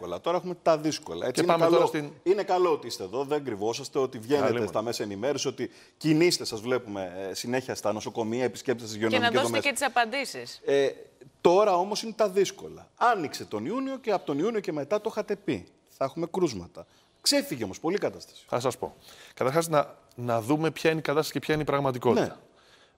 εύκολα. Τώρα έχουμε τα δύσκολα. Έτσι, είναι, καλό, στην... είναι καλό ότι είστε εδώ, δεν κρυβόσαστε, ότι βγαίνετε στα μέσα ενημέρωσης, ότι κινείστε, σας βλέπουμε ε, συνέχεια στα νοσοκομεία, επισκέπτεστε τις γεωνομικέ Και να δώσετε και τις απαντήσεις. Ε, τώρα όμως είναι τα δύσκολα. Άνοιξε τον Ιούνιο και από τον Ιούνιο και μετά το είχατε πει. Θα έχουμε κρούσματα. Ξέφυγε όμως πολύ κατάσταση. Θα σας πω. Καταρχάς, να, να δούμε ποια είναι η κατάσταση και ποια είναι η πραγματικότητα. Ναι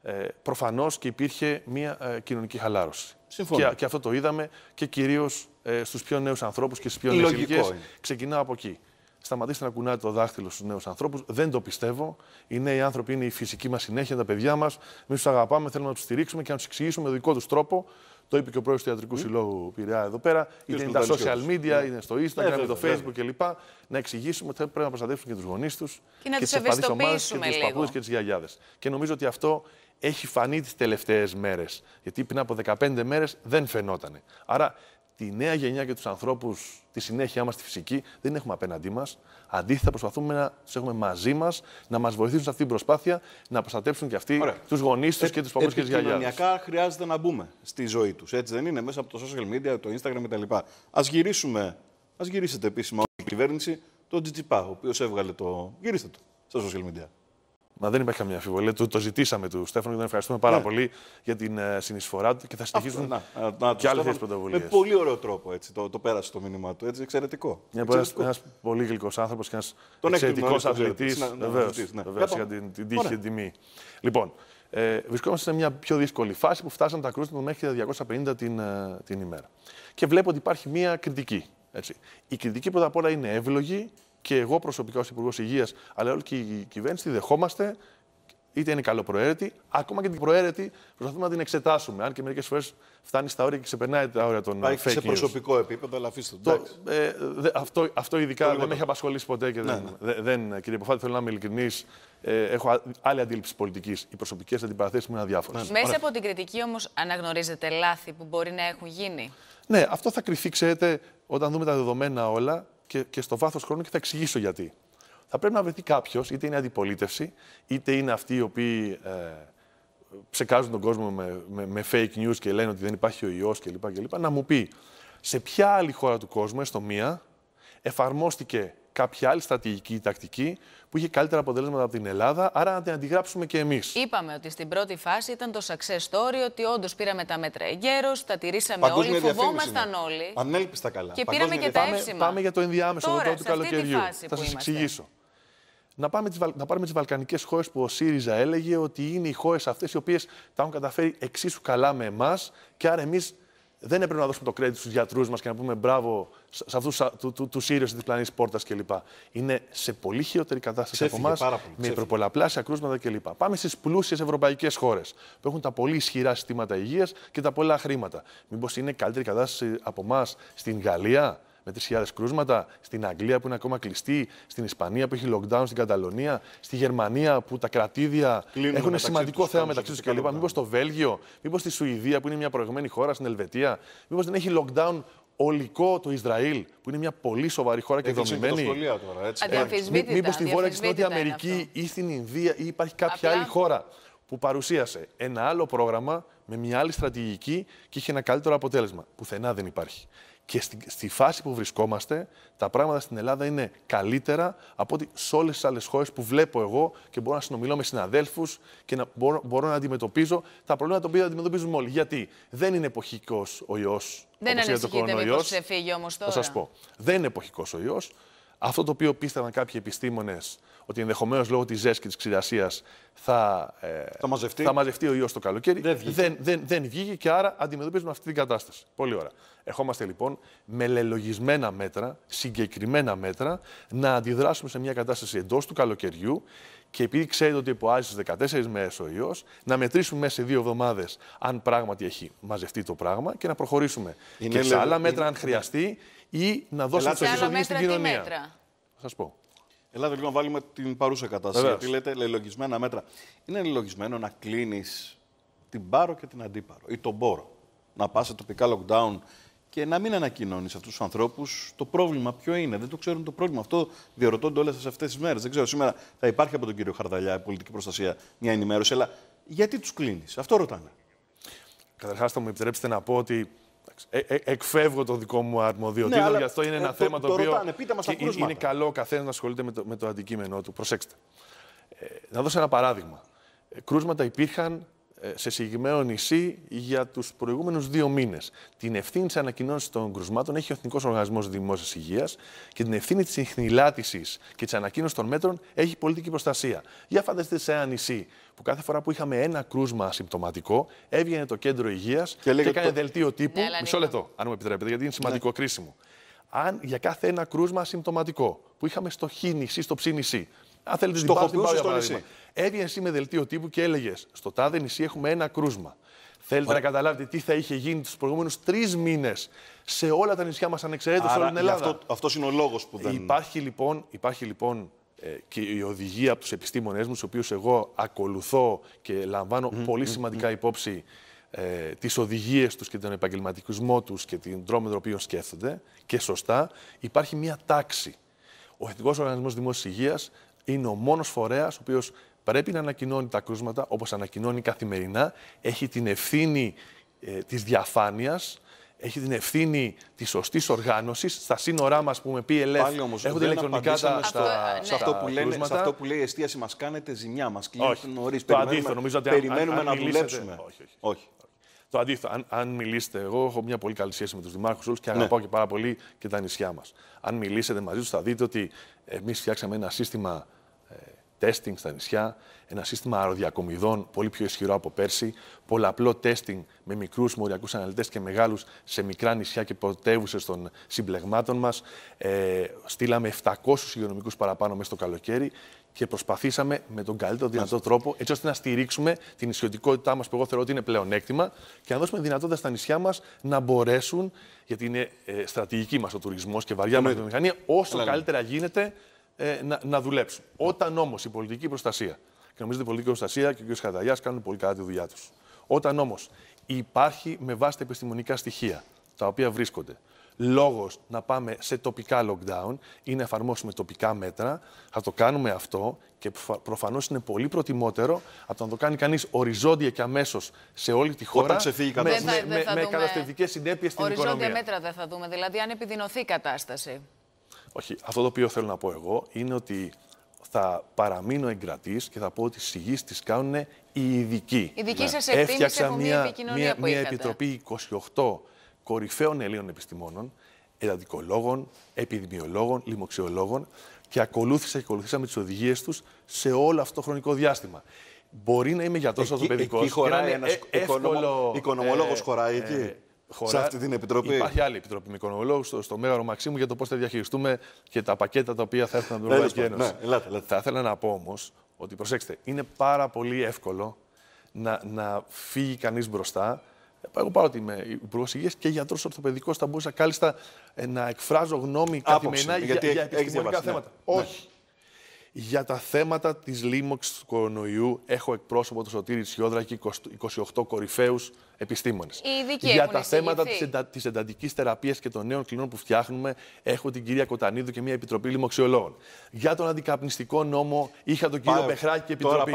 ε, προφανώς και υπήρχε μια ε, κοινωνική χαλάρωση. Συμφωνώ. Και, και αυτό το είδαμε και κυρίως ε, στους πιο νέους ανθρώπους και στις πιο νέες ηλικίε. Ξεκινάω από εκεί. Σταματήστε να κουνάτε το δάχτυλο στους νέους ανθρώπους. Δεν το πιστεύω. Οι νέοι άνθρωποι είναι η φυσική μας συνέχεια, τα παιδιά μας. Εμείς τους αγαπάμε, θέλουμε να τους στηρίξουμε και να τους εξηγήσουμε με δικό τους τρόπο. Το είπε και ο πρόεδρος του Ιατρικού mm. Συλλόγου Πειραιά εδώ πέρα. Είτε είναι τα social media, ναι. είναι στο Instagram, είναι το Facebook κλπ. Να εξηγήσουμε ότι πρέπει να προστατεύσουμε και τους γονείς τους και, και τι ευπαθεί ομάδε και τους παππούδε και τις γιαγιάδες. Και νομίζω ότι αυτό έχει φανεί τις τελευταίες μέρες, Γιατί πριν από 15 μέρες δεν φαινόταν. Άρα τη νέα γενιά και τους ανθρώπους, τη συνέχεια μας τη φυσική, δεν έχουμε απέναντί μας. Αντίθετα προσπαθούμε να τους έχουμε μαζί μας να μας βοηθήσουν σε αυτή την προσπάθεια, να προστατέψουν και αυτοί τους γονείς γονείς ε, και τους παππούς και τις γυαλιά. χρειάζεται να μπούμε στη ζωή τους. έτσι δεν είναι, μέσα από το social media, το Instagram κτλ. Ας γυρίσουμε, ας γυρίσετε επίσημα όλη η κυβέρνηση, τον Τζιτζιπά, ο οποίος έβγαλε το... Γυρίστε το στα social media. Μα δεν υπάρχει καμία αμφιβολία. Το, ζητήσαμε του Στέφανο και τον ευχαριστούμε πάρα ναι. πολύ για την ε, συνεισφορά του και θα συνεχίσουν Αυτό, και άλλες πρωτοβουλίες. Με πολύ ωραίο τρόπο έτσι, το, το πέρασε το μήνυμα του. Έτσι, εξαιρετικό. Ναι, ένας πολύ γλυκός άνθρωπος και ένας εξαιρετικό αθλητή. Βεβαίω. Για την, την τύχη και την τιμή. Λοιπόν, ε, βρισκόμαστε σε μια πιο δύσκολη φάση που φτάσαν τα κρούσματα μέχρι τα 250 την, ε, την ημέρα. Και βλέπω ότι υπάρχει μια κριτική. Έτσι. Η κριτική πρώτα απ' όλα είναι εύλογη και εγώ προσωπικά ως Υπουργός Υγείας, αλλά όλη και η κυβέρνηση, δεχόμαστε, είτε είναι καλοπροαίρετη, ακόμα και την προαίρετη προσπαθούμε να την εξετάσουμε. Αν και μερικές φορές φτάνει στα όρια και ξεπερνάει τα όρια των Πάει fake σε προσωπικό επίπεδο, αλλά αφήστε το. ε, δε, αυτό, αυτό ειδικά δεν με έχει απασχολήσει ποτέ και ναι, δεν, ναι. δεν. Κύριε Ποφάτη, θέλω να είμαι ειλικρινής. Ε, έχω άλλη αντίληψη πολιτικής. Οι προσωπικές αντιπαραθέσεις μου είναι αδιάφορες. Ναι. Μέσα από την κριτική όμως, αναγνωρίζετε λάθη που μπορεί να έχουν γίνει. Ναι, αυτό θα κρυθεί, ξέρετε, όταν δούμε τα δεδομένα όλα και, και στο βάθος χρόνου και θα εξηγήσω γιατί. Θα πρέπει να βρεθεί κάποιος, είτε είναι αντιπολίτευση, είτε είναι αυτοί οι οποίοι ε, ψεκάζουν τον κόσμο με, με, με fake news και λένε ότι δεν υπάρχει ο ιός κλπ. να μου πει σε ποια άλλη χώρα του κόσμου, έστω μία, εφαρμόστηκε κάποια άλλη στρατηγική ή τακτική που είχε καλύτερα αποτελέσματα από την Ελλάδα, άρα να την αντιγράψουμε και εμείς. Είπαμε ότι στην πρώτη φάση ήταν το success story, ότι όντως πήραμε τα μέτρα εγκαίρως, τα τηρήσαμε Παγκόσμια όλοι, φοβόμασταν όλοι. Ανέλπιστα καλά. Και πήραμε και τα εύσημα. Πάμε, για το ενδιάμεσο Τώρα, του καλοκαιριού. Θα σα εξηγήσω. Να, πάμε τις, να πάρουμε τις Βαλκανικές χώρες που ο ΣΥΡΙΖΑ έλεγε ότι είναι οι χώρες αυτές οι οποίες τα έχουν καταφέρει εξίσου καλά με εμάς και άρα εμείς δεν έπρεπε να δώσουμε το credit στους γιατρούς μας και να πούμε μπράβο σε αυτού του, του, τη πλανή πόρτας κλπ. Είναι σε πολύ χειρότερη κατάσταση από εμά, με υπερπολαπλάσια κρούσματα κλπ. Πάμε στις πλούσιες ευρωπαϊκές χώρες που έχουν τα πολύ ισχυρά συστήματα υγείας και τα πολλά χρήματα. Μήπως είναι καλύτερη κατάσταση από εμάς στην Γαλλία, με 3.000 κρούσματα, στην Αγγλία που είναι ακόμα κλειστή, στην Ισπανία που έχει lockdown στην Καταλωνία, στη Γερμανία που τα κρατήδια Κλείνουν έχουν σημαντικό θέμα μεταξύ τους κλπ. Μήπως στο Βέλγιο, μήπως στη Σουηδία που είναι μια προηγμένη χώρα, στην Ελβετία, μήπως δεν έχει lockdown ολικό το Ισραήλ, που είναι μια πολύ σοβαρή χώρα και δομημένη. Ε, ε, μήπως στη Βόρεια και στη Νότια Αμερική ή στην Ινδία ή υπάρχει κάποια άλλη χώρα που παρουσίασε ένα άλλο πρόγραμμα με μια άλλη στρατηγική και είχε ένα καλύτερο αποτέλεσμα. Πουθενά δεν υπάρχει. Και στη, φάση που βρισκόμαστε, τα πράγματα στην Ελλάδα είναι καλύτερα από ότι σε όλες τις άλλες χώρες που βλέπω εγώ και μπορώ να συνομιλώ με συναδέλφους και να μπορώ, να αντιμετωπίζω τα προβλήματα τα οποία αντιμετωπίζουμε όλοι. Γιατί δεν είναι εποχικός ο ιός. Δεν είναι εποχικός ο όμως Θα πω. Δεν είναι εποχικός ο ιός. Αυτό το οποίο πίστευαν κάποιοι επιστήμονες, ότι ενδεχομένως λόγω της ζέσκης και της ξηρασίας θα, ε, θα, μαζευτεί. θα μαζευτεί ο ιός το καλοκαίρι, δεν βγήκε. Δεν, δεν, δεν βγήκε και άρα αντιμετωπίζουμε αυτή την κατάσταση. Πολύ ωραία. Ερχόμαστε λοιπόν με λελογισμένα μέτρα, συγκεκριμένα μέτρα, να αντιδράσουμε σε μια κατάσταση εντός του καλοκαιριού και επειδή ξέρετε ότι υποάζει 14 μέρες ο ιό, να μετρήσουμε μέσα σε δύο εβδομάδες αν πράγματι έχει μαζευτεί το πράγμα και να προχωρήσουμε. Είναι και σε άλλα μέτρα, αν χρειαστεί, ή να δώσουμε άλλα μέτρα στην κοινωνία. Θα σας πω. Ελάτε λίγο λοιπόν, να βάλουμε την παρούσα κατάσταση. Γιατί λέτε λελογισμένα μέτρα. Είναι λελογισμένο να κλείνεις την πάρο και την αντίπαρο ή τον πόρο. Να πας σε τοπικά lockdown και να μην ανακοινώνεις αυτούς τους ανθρώπους το πρόβλημα ποιο είναι. Δεν το ξέρουν το πρόβλημα. Αυτό διαρωτώνται όλες αυτές τις μέρες. Δεν ξέρω, σήμερα θα υπάρχει από τον κύριο Χαρδαλιά, η πολιτική προστασία, μια ενημέρωση, αλλά γιατί τους κλείνεις, αυτό ρωτάνε. Καταρχάς, θα μου επιτρέψετε να πω ότι ε, ε, εκφεύγω το δικό μου αρμοδιοτήτο, ναι, γι' αυτό είναι ένα ε, θέμα το, το, οποίο ρωτάνε, πείτε μας τα είναι, είναι καλό ο καθένας να ασχολείται με το, με το αντικείμενό του. Προσέξτε. Ε, να δώσω ένα παράδειγμα. Ε, κρούσματα υπήρχαν ε, σε συγκεκριμένο νησί για τους προηγούμενους δύο μήνες. Την ευθύνη της ανακοινώση των κρουσμάτων έχει ο Εθνικός Οργανισμός Δημόσιας Υγείας και την ευθύνη της συχνηλάτηση και της ανακοίνωσης των μέτρων έχει η πολιτική προστασία. Για φανταστείτε σε ένα νησί που κάθε φορά που είχαμε ένα κρούσμα συμπτωματικό, έβγαινε το κέντρο υγείας και, και έκανε δελτίο τύπου. Ναι, Μισό λοιπόν. λεπτό, αν μου επιτρέπετε, γιατί είναι ναι. σημαντικό, ναι. κρίσιμο. Αν για κάθε ένα κρούσμα συμπτωματικό που είχαμε στο χ νησί, στο ψ νησί, αν θέλετε, στο, στο νησί. Έβγαινε εσύ με δελτίο τύπου και έλεγες: Στο τάδε νησί έχουμε ένα κρούσμα. Θέλετε να καταλάβετε τι θα είχε γίνει τους προηγούμενους τρεις μήνες σε όλα τα νησιά μας ανεξαιρέτως από όλη την Ελλάδα. Αυτό είναι ο λόγος που δεν. Υπάρχει λοιπόν, υπάρχει, λοιπόν ε, και η οδηγία από τους επιστήμονές μου, του οποίους εγώ ακολουθώ και λαμβάνω πολύ σημαντικά υπόψη ε, τις οδηγίες τους και τον επαγγελματικισμό τους και την τρόμη με οποίος σκέφτονται και σωστά, υπάρχει μια τάξη. Ο Εθνικός Οργανισμός Δημόσιας Υγείας είναι ο μόνος φορέας ο οποίος πρέπει να ανακοινώνει τα κρούσματα όπως ανακοινώνει καθημερινά, έχει την ευθύνη ε, της διαφάνειας, έχει την ευθύνη της σωστής οργάνωσης. Στα σύνορά μας που με PLF Πάλι όμως, ηλεκτρονικά τα, αυτό, ναι. σε, αυτό που λένε, σε αυτό που λέει η εστίαση, μας κάνετε ζημιά, μας κλείνετε νωρίτερα Το αντίθετο, νομίζω ότι περιμένουμε να δουλέψουμε. Όχι, όχι. Το αντίθετο, αν, αν μιλήσετε, εγώ έχω μια πολύ καλή σχέση με τους δημάρχους όλους και ναι. αγαπάω και πάρα πολύ και τα νησιά μας. Αν μιλήσετε μαζί τους, θα δείτε ότι εμείς φτιάξαμε ένα σύστημα τέστινγκ στα νησιά, ένα σύστημα αεροδιακομιδών πολύ πιο ισχυρό από πέρσι, πολλαπλό τέστινγκ με μικρούς μοριακούς αναλυτές και μεγάλους σε μικρά νησιά και πρωτεύουσε των συμπλεγμάτων μας. Ε, στείλαμε 700 υγειονομικούς παραπάνω μέσα στο καλοκαίρι και προσπαθήσαμε με τον καλύτερο δυνατό τρόπο έτσι ώστε να στηρίξουμε την ισιωτικότητά μας, που εγώ θεωρώ ότι είναι πλεονέκτημα, και να δώσουμε δυνατότητα στα νησιά μας να μπορέσουν, γιατί είναι ε, στρατηγική μας ο τουρισμός και βαριά ναι. μας βιομηχανία, όσο ναι. καλύτερα γίνεται ε, να, να δουλέψουν. Όταν όμως η πολιτική προστασία, και νομίζω ότι η πολιτική προστασία και ο κ. Χαταγιάς κάνουν πολύ καλά τη δουλειά τους. Όταν όμως υπάρχει με βάση τα επιστημονικά στοιχεία τα οποία βρίσκονται, λόγος να πάμε σε τοπικά lockdown ή να εφαρμόσουμε τοπικά μέτρα. Θα το κάνουμε αυτό και προφανώς είναι πολύ προτιμότερο από το να το κάνει κανείς οριζόντια και αμέσως σε όλη τη χώρα. Όταν Με, με, με, συνέπειες στην οικονομία. Οριζόντια μέτρα δεν θα δούμε. Δηλαδή, αν επιδεινωθεί η κατάσταση. Όχι, αυτό το οποίο θέλω να πω εγώ είναι ότι θα παραμείνω εγκρατής και θα πω ότι σιγής τη κάνουν οι ειδικοί. Ειδικοί ναι. σας Έφτιαξα μια, μια, μια επιτροπή 28 κορυφαίων Ελλήνων επιστημόνων, εντατικολόγων, επιδημιολόγων, λοιμοξιολόγων και ακολούθησα και ακολουθήσαμε τις οδηγίες τους σε όλο αυτό το χρονικό διάστημα. Μπορεί να είμαι γιατρός παιδικό. Εκεί χωράει ένα ε, οικονομολόγο, ε, χωράει ε, εκεί χώρα. Σε αυτή την επιτροπή. Υπάρχει άλλη επιτροπή με στο, στο Μέγαρο Μαξίμου για το πώς θα διαχειριστούμε και τα πακέτα τα οποία θα έρθουν από την Ευρωπαϊκή Ένωση. Ναι, θα ήθελα να πω όμως ότι προσέξτε, είναι πάρα πολύ εύκολο να, να φύγει κανείς μπροστά. Εγώ ότι είμαι υπουργός υγείας και γιατρός ορθοπαιδικός, θα μπορούσα κάλλιστα ε, να εκφράζω γνώμη καθημερινά για, για επιστημονικά ναι. θέματα. Ναι. Όχι. Για τα θέματα της λίμωξης του κορονοϊού έχω εκπρόσωπο του Σωτήρη Τσιόδρα και 28 κορυφαίους επιστήμονες. Για τα θέματα της, εντα, της εντατικής θεραπείας και των νέων κλινών που φτιάχνουμε έχω την κυρία Κοτανίδου και μια επιτροπή λιμοξιολόγων. Για τον αντικαπνιστικό νόμο είχα τον κύριο Μπεχράκη και επιτροπή.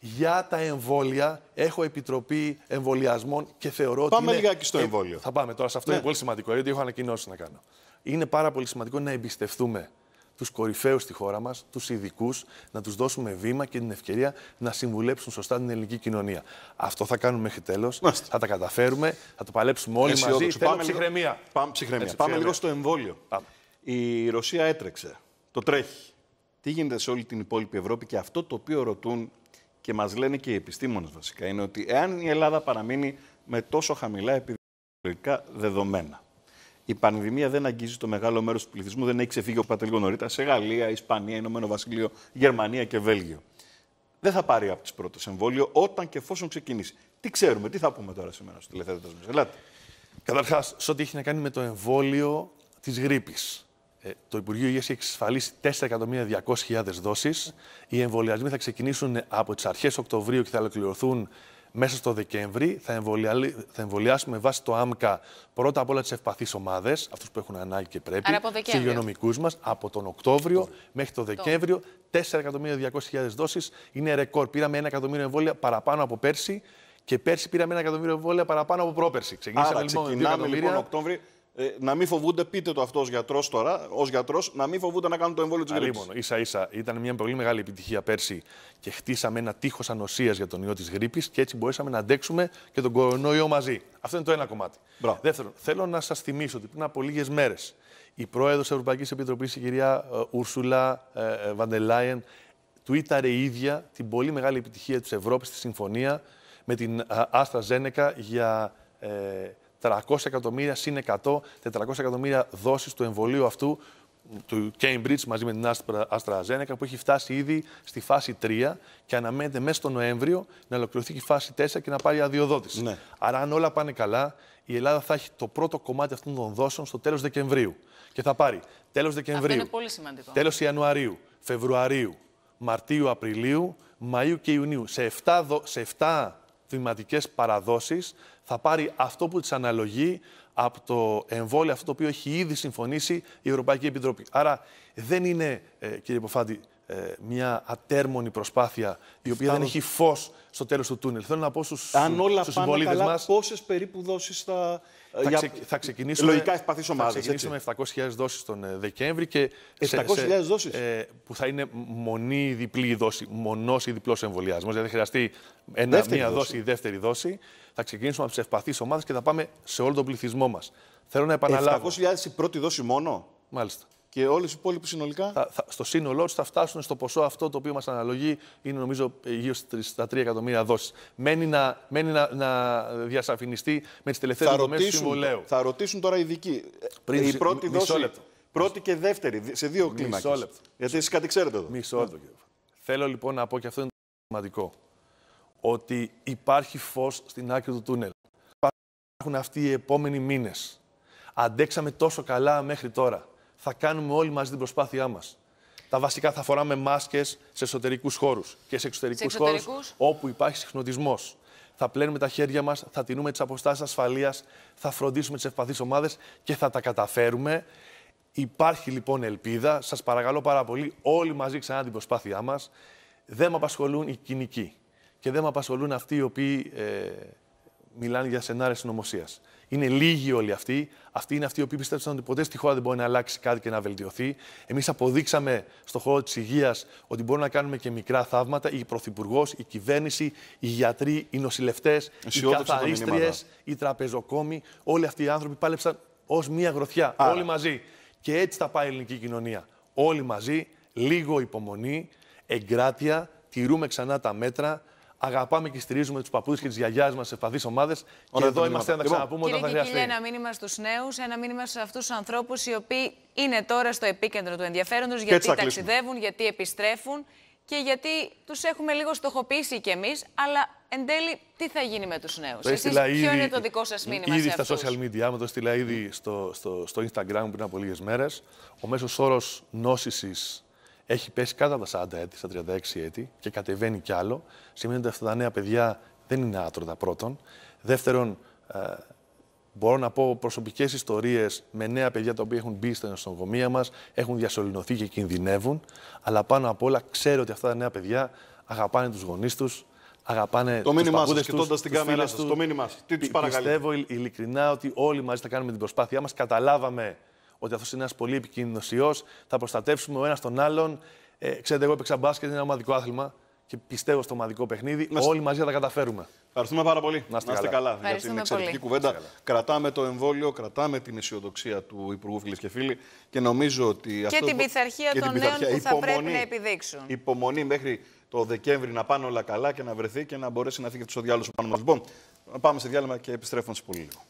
Για τα εμβόλια έχω επιτροπή εμβολιασμών και θεωρώ ότι είναι... λιγάκι στο ε, εμβόλιο. θα πάμε τώρα σε αυτό, ναι. είναι πολύ σημαντικό, γιατί έχω ανακοινώσει να κάνω. Είναι πάρα πολύ σημαντικό να εμπιστευτούμε τους κορυφαίους στη χώρα μας, τους ειδικούς, να τους δώσουμε βήμα και την ευκαιρία να συμβουλέψουν σωστά την ελληνική κοινωνία. Αυτό θα κάνουμε μέχρι τέλος. Θα τα καταφέρουμε, θα το παλέψουμε όλοι Εσύ, μαζί. Πάμε ψυχραιμία. Πάμε, πάμε λίγο στο εμβόλιο. Πάμε. Η Ρωσία έτρεξε. Το τρέχει. Τι γίνεται σε όλη την υπόλοιπη Ευρώπη και αυτό το οποίο ρωτούν και μας λένε και οι επιστήμονες βασικά είναι ότι εάν η Ελλάδα παραμείνει με τόσο χαμηλά επιδημιολογικά δεδομένα η πανδημία δεν αγγίζει το μεγάλο μέρος του πληθυσμού, δεν έχει ξεφύγει ο λίγο νωρίτερα σε Γαλλία, Ισπανία, Ηνωμένο Βασίλειο, Γερμανία και Βέλγιο. Δεν θα πάρει από τις πρώτες εμβόλιο όταν και εφόσον ξεκινήσει. Τι ξέρουμε, τι θα πούμε τώρα σήμερα στο τηλεθέτε μας. Ελάτε. Καταρχάς, σε ό,τι έχει να κάνει με το εμβόλιο της γρήπης. Ε, το Υπουργείο Υγείας έχει εξασφαλίσει 4.200.000 δόσεις. Οι εμβολιασμοί θα ξεκινήσουν από τις αρχές Οκτωβρίου και θα ολοκληρωθούν μέσα στο Δεκέμβρη θα, θα εμβολιάσουμε βάσει το ΆΜΚΑ πρώτα απ' όλα τις ευπαθείς ομάδες, αυτούς που έχουν ανάγκη και πρέπει, του υγειονομικού μας, από τον Οκτώβριο μέχρι το Δεκέμβριο. 4.200.000 δόσεις είναι ρεκόρ. Πήραμε 1 εκατομμύριο εμβόλια παραπάνω από πέρσι και πέρσι πήραμε ένα εκατομμύριο εμβόλια παραπάνω από πρόπερσι. Ξεκινήσαμε Άρα, λοιπόν, ξεκινάμε, λοιπόν Οκτώβρη ε, να μην φοβούνται, πείτε το αυτός ω γιατρός τώρα, ως γιατρός, να μην φοβούνται να κάνουν το εμβόλιο της γρήπη. σα ίσα ίσα, ήταν μια πολύ μεγάλη επιτυχία πέρσι και χτίσαμε ένα τείχος ανοσίας για τον ιό της γρήπης και έτσι μπορέσαμε να αντέξουμε και τον κορονοϊό μαζί. Αυτό είναι το ένα κομμάτι. Μπράβο. Δεύτερον, θέλω να σας θυμίσω ότι πριν από λίγες μέρες η πρόεδρος τη Ευρωπαϊκής Επιτροπής, η κυρία ε, Ούρσουλα ε, Βαντελάιεν, τουίταρε η ίδια την πολύ μεγάλη επιτυχία της Ευρώπης στη συμφωνία με την Άστρα για. 300 εκατομμύρια συν 100, 400 εκατομμύρια δόσεις του εμβολίου αυτού του Cambridge μαζί με την AstraZeneca που έχει φτάσει ήδη στη φάση 3 και αναμένεται μέσα στο Νοέμβριο να ολοκληρωθεί και η φάση 4 και να πάρει αδειοδότηση. Ναι. Άρα αν όλα πάνε καλά, η Ελλάδα θα έχει το πρώτο κομμάτι αυτών των δόσεων στο τέλος Δεκεμβρίου. Και θα πάρει τέλος Δεκεμβρίου, Αυτό είναι πολύ σημαντικό. τέλος Ιανουαρίου, Φεβρουαρίου, Μαρτίου, Απριλίου, Μαΐου και Ιουνίου. Σε 7, σε βηματικές παραδόσεις, θα πάρει αυτό που της αναλογεί από το εμβόλιο, αυτό το οποίο έχει ήδη συμφωνήσει η Ευρωπαϊκή Επιτροπή. Άρα δεν είναι, ε, κύριε Ποφάντη, ε, μια ατέρμονη προσπάθεια η οποία δεν έχει φως στο τέλος του τούνελ. Θέλω να πω στους συμπολίτε μας. Πόσες περίπου δόσεις θα. Θα, θα ξεκινήσουμε. Λογικά ευπαθείς Θα ξεκινήσουμε 700.000 δόσεις τον ε, Δεκέμβρη. 700.000 δόσεις. Ε, που θα είναι μονή ή διπλή δόση. Μονός ή διπλός εμβολιασμός. Δηλαδή θα χρειαστεί ένα, μία δόση ή δεύτερη δόση. Θα ξεκινήσουμε από τις ευπαθείς ομάδες και θα πάμε σε όλο τον πληθυσμό μας. Θέλω να επαναλάβω. 700.000 η πρώτη δόση μόνο. Μάλιστα και όλες οι υπόλοιποι συνολικά. στο σύνολό τους θα φτάσουν στο ποσό αυτό το οποίο μας αναλογεί, είναι νομίζω γύρω στα 3 εκατομμύρια δόσεις. Μένει να, μένει να, να διασαφινιστεί με τις τελευταίες δομέ του συμβολέου. Θα ρωτήσουν τώρα οι ειδικοί. Πριν, ε, η πρώτη δόση. Λεπτό. Πρώτη και δεύτερη, σε δύο κλίμακε. Γιατί εσείς κάτι ξέρετε εδώ. Μισό λεπτό, Θέλω λοιπόν να πω και αυτό είναι το σημαντικό. Ότι υπάρχει φως στην άκρη του τούνελ. Υπάρχουν αυτοί οι επόμενοι μήνες. Αντέξαμε τόσο καλά μέχρι τώρα θα κάνουμε όλοι μαζί την προσπάθειά μας. Τα βασικά θα φοράμε μάσκες σε εσωτερικούς χώρους και σε εξωτερικούς χώρου όπου υπάρχει συχνοτισμός. Θα πλένουμε τα χέρια μας, θα τηνούμε τις αποστάσεις ασφαλείας, θα φροντίσουμε τις ευπαθείς ομάδες και θα τα καταφέρουμε. Υπάρχει λοιπόν ελπίδα. Σας παρακαλώ πάρα πολύ, όλοι μαζί ξανά την προσπάθειά μας. Δεν με απασχολούν οι κοινικοί και δεν με απασχολούν αυτοί οι οποίοι ε, μιλάνε για σενάρια συνωμοσίας. Είναι λίγοι όλοι αυτοί. Αυτοί είναι αυτοί οι οποίοι πιστέψαν ότι ποτέ στη χώρα δεν μπορεί να αλλάξει κάτι και να βελτιωθεί. Εμείς αποδείξαμε στον χώρο της υγείας ότι μπορούμε να κάνουμε και μικρά θαύματα. Η πρωθυπουργός, η κυβέρνηση, οι γιατροί, οι νοσηλευτές, οι καθαρίστριε, οι τραπεζοκόμοι. Όλοι αυτοί οι άνθρωποι πάλεψαν ως μία γροθιά. Όλοι μαζί. Και έτσι θα πάει η ελληνική κοινωνία. Όλοι μαζί, λίγο υπομονή, εγκράτεια, τηρούμε ξανά τα μέτρα αγαπάμε και στηρίζουμε τους παππούδες και τις γιαγιάς μας σε ευπαθείς ομάδες. Και εδώ είμαστε να τα ξαναπούμε λοιπόν, όταν θα χρειαστεί. Ένα μήνυμα στους νέους, ένα μήνυμα σε αυτούς τους ανθρώπους οι οποίοι είναι τώρα στο επίκεντρο του ενδιαφέροντος γιατί ταξιδεύουν, γιατί επιστρέφουν και γιατί τους έχουμε λίγο στοχοποιήσει κι εμείς, αλλά εν τέλει τι θα γίνει με τους νέους. ποιο είναι το δικό σας μήνυμα, Ήδη σε αυτούς. στα social media, με το στείλα ήδη στο, στο, στο Instagram πριν από λίγες μέρες. Ο μέσος όρος νόσησης έχει πέσει κάτω από τα 40 έτη, στα 36 έτη και κατεβαίνει κι άλλο. Σημαίνει ότι αυτά τα νέα παιδιά δεν είναι άτρωτα πρώτον. Δεύτερον, ε, μπορώ να πω προσωπικές ιστορίες με νέα παιδιά τα οποία έχουν μπει στην νοσοκομεία μας, έχουν διασωληνωθεί και κινδυνεύουν. Αλλά πάνω απ' όλα ξέρω ότι αυτά τα νέα παιδιά αγαπάνε τους γονείς τους, αγαπάνε το μήνυμά σα, κοιτώντας την κάμερα σα. Το μήνυμά σας. Τι τους παρακαλώ. Πιστεύω ειλικρινά ότι όλοι μαζί θα κάνουμε την προσπάθειά μας. Καταλάβαμε ότι αυτός είναι ένας πολύ επικίνδυνος ιός. Θα προστατεύσουμε ο ένας τον άλλον. Ε, ξέρετε, εγώ έπαιξα μπάσκετ, είναι ένα ομαδικό άθλημα και πιστεύω στο ομαδικό παιχνίδι. Μας... Όλοι μαζί θα τα καταφέρουμε. Ευχαριστούμε πάρα πολύ. Να είστε, να είστε καλά. καλά για την εξαιρετική πολύ. κουβέντα. Κρατάμε το εμβόλιο, κρατάμε την αισιοδοξία του Υπουργού, φίλες και φίλοι. Και νομίζω ότι. Και αυτό... την πειθαρχία των νέων που υπομονή, θα πρέπει να επιδείξουν. Υπομονή μέχρι το Δεκέμβρη να πάνε όλα καλά και να βρεθεί και να μπορέσει να φύγει και ο διάλογο πάνω μα. Λοιπόν, πάμε σε διάλειμμα και επιστρέφουμε σε πολύ λίγο.